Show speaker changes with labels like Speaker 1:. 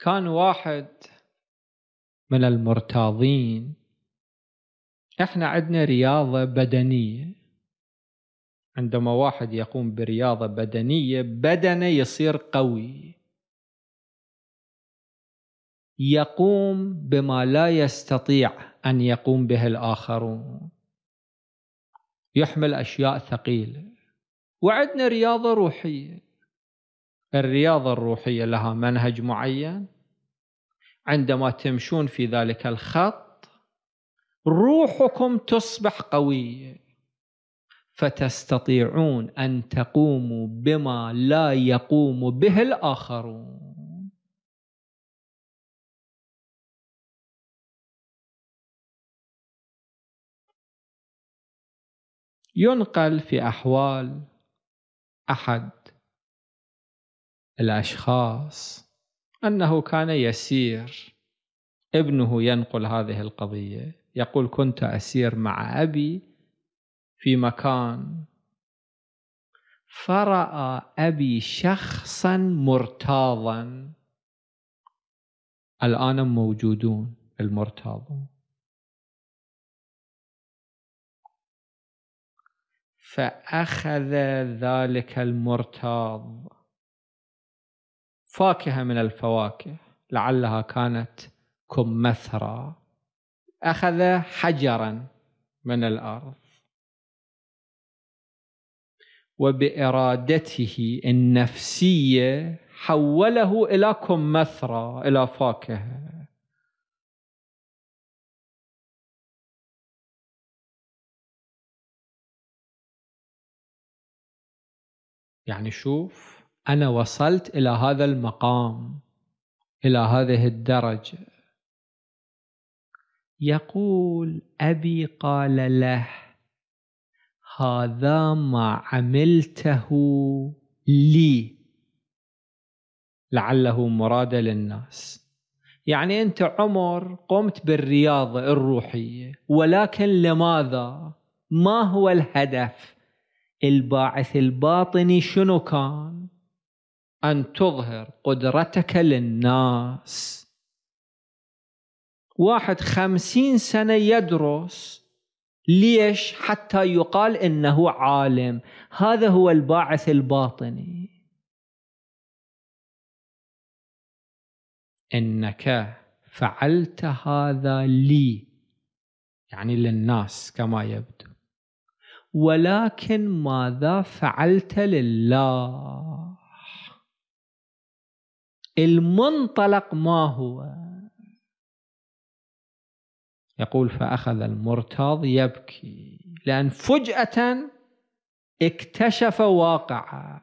Speaker 1: كان واحد من المرتاضين احنا
Speaker 2: عندنا رياضة بدنية عندما واحد يقوم برياضة بدنية بدنه يصير قوي يقوم بما لا يستطيع أن يقوم به الآخرون يحمل أشياء ثقيلة وعندنا رياضة روحية الرياضة الروحية لها منهج معين عندما تمشون في ذلك الخط روحكم تصبح قوية فتستطيعون أن تقوموا
Speaker 1: بما لا يقوم به الآخرون ينقل في أحوال
Speaker 2: أحد الاشخاص انه كان يسير ابنه ينقل هذه القضيه يقول كنت اسير مع ابي في مكان فراى ابي شخصا مرتاضا الان موجودون المرتاضون فاخذ ذلك المرتاض فاكهة من الفواكه لعلها كانت كمثرى أخذ حجرا من الأرض وبإرادته النفسية حوله إلى كمثرى إلى
Speaker 1: فاكهة يعني شوف انا وصلت الى هذا المقام الى هذه
Speaker 2: الدرجه يقول ابي قال له هذا ما عملته لي لعله مراد للناس يعني انت عمر قمت بالرياضه الروحيه ولكن لماذا ما هو الهدف الباعث الباطني شنو كان أن تظهر قدرتك للناس واحد خمسين سنة يدرس ليش حتى يقال إنه عالم هذا هو الباعث
Speaker 1: الباطني إنك فعلت هذا لي يعني للناس
Speaker 2: كما يبدو ولكن ماذا فعلت لله المنطلق ما هو يقول فأخذ المرتاض
Speaker 1: يبكي لأن فجأة اكتشف واقعه